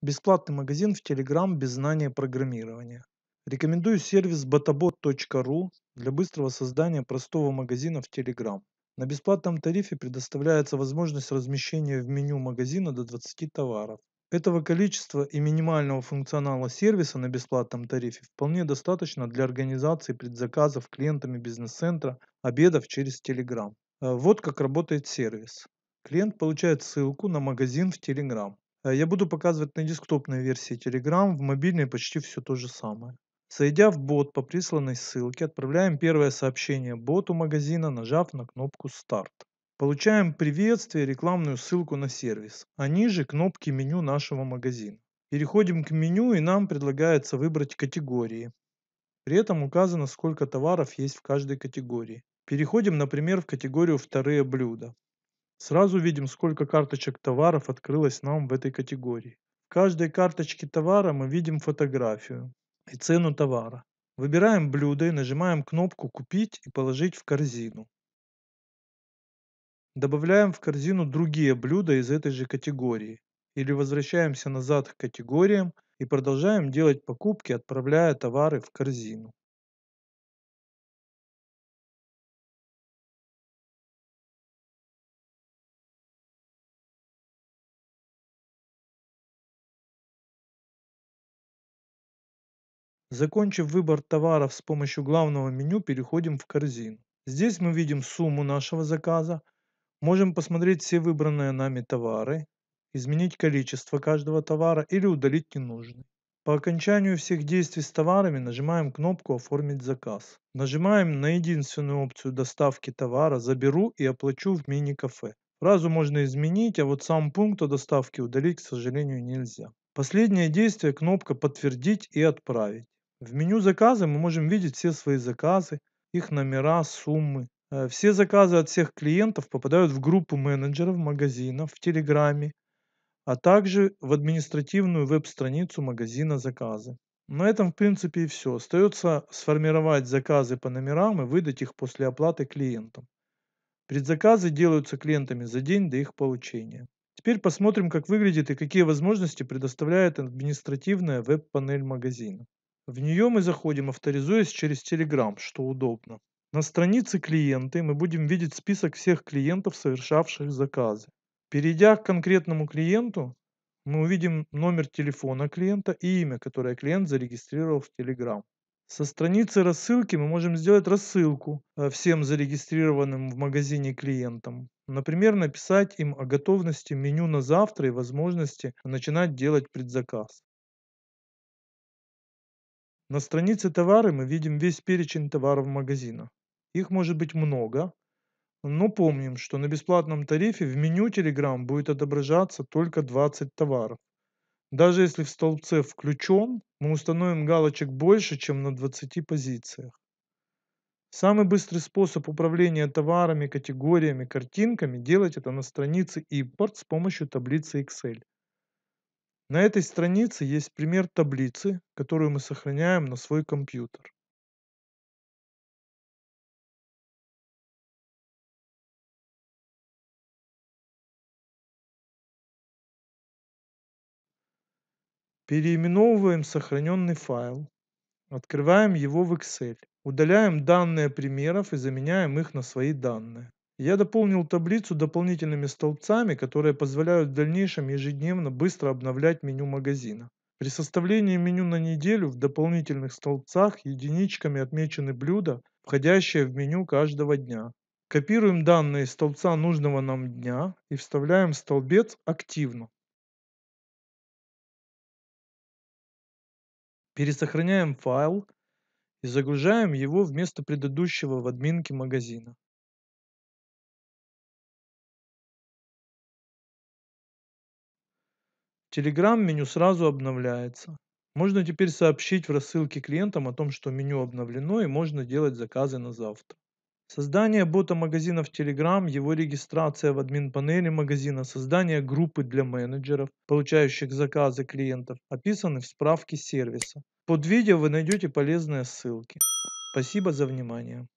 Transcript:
Бесплатный магазин в Telegram без знания программирования. Рекомендую сервис botabot.ru для быстрого создания простого магазина в Telegram. На бесплатном тарифе предоставляется возможность размещения в меню магазина до 20 товаров. Этого количества и минимального функционала сервиса на бесплатном тарифе вполне достаточно для организации предзаказов клиентами бизнес-центра обедов через Telegram. Э, вот как работает сервис. Клиент получает ссылку на магазин в Telegram. Э, я буду показывать на десктопной версии Telegram, в мобильной почти все то же самое. Зайдя в бот по присланной ссылке, отправляем первое сообщение боту магазина, нажав на кнопку «Старт». Получаем приветствие и рекламную ссылку на сервис, а ниже кнопки меню нашего магазина. Переходим к меню и нам предлагается выбрать категории. При этом указано, сколько товаров есть в каждой категории. Переходим, например, в категорию «Вторые блюда». Сразу видим, сколько карточек товаров открылось нам в этой категории. В каждой карточке товара мы видим фотографию и цену товара. Выбираем блюдо и нажимаем кнопку «Купить» и «Положить в корзину». Добавляем в корзину другие блюда из этой же категории или возвращаемся назад к категориям и продолжаем делать покупки, отправляя товары в корзину. Закончив выбор товаров с помощью главного меню, переходим в корзину. Здесь мы видим сумму нашего заказа, можем посмотреть все выбранные нами товары, изменить количество каждого товара или удалить ненужный. По окончанию всех действий с товарами нажимаем кнопку «Оформить заказ». Нажимаем на единственную опцию доставки товара «Заберу и оплачу в мини-кафе». Фразу можно изменить, а вот сам пункт о доставке удалить, к сожалению, нельзя. Последнее действие – кнопка «Подтвердить и отправить». В меню заказы мы можем видеть все свои заказы, их номера, суммы. Э, все заказы от всех клиентов попадают в группу менеджеров магазинов в Телеграме, а также в административную веб-страницу магазина заказы. На этом, в принципе, и все. Остается сформировать заказы по номерам и выдать их после оплаты клиентам. Предзаказы делаются клиентами за день до их получения. Теперь посмотрим, как выглядит и какие возможности предоставляет административная веб-панель магазина. В нее мы заходим, авторизуясь через Telegram, что удобно. На странице «Клиенты» мы будем видеть список всех клиентов, совершавших заказы. Перейдя к конкретному клиенту, мы увидим номер телефона клиента и имя, которое клиент зарегистрировал в Telegram. Со страницы рассылки мы можем сделать рассылку э, всем зарегистрированным в магазине клиентам. Например, написать им о готовности меню на завтра и возможности начинать делать предзаказ. На странице товары мы видим весь перечень товаров магазина. Их может быть много, но помним, что на бесплатном тарифе в меню Telegram будет отображаться только 20 товаров. Даже если в столбце «Включен», мы установим галочек больше, чем на 20 позициях. Самый быстрый способ управления товарами, категориями, картинками – делать это на странице «Импорт» с помощью таблицы Excel. На этой странице есть пример таблицы, которую мы сохраняем на свой компьютер. Переименовываем сохраненный файл. Открываем его в Excel. Удаляем данные примеров и заменяем их на свои данные. Я дополнил таблицу дополнительными столбцами, которые позволяют в дальнейшем ежедневно быстро обновлять меню магазина. При составлении меню на неделю в дополнительных столбцах единичками отмечены блюда, входящие в меню каждого дня. Копируем данные из столбца нужного нам дня и вставляем в столбец «Активно». Пересохраняем файл и загружаем его вместо предыдущего в админке магазина. Telegram меню сразу обновляется. Можно теперь сообщить в рассылке клиентам о том, что меню обновлено и можно делать заказы на завтра. Создание бота магазина в Telegram, его регистрация в админ-панели магазина, создание группы для менеджеров, получающих заказы клиентов, описаны в справке сервиса. Под видео вы найдете полезные ссылки. Спасибо за внимание.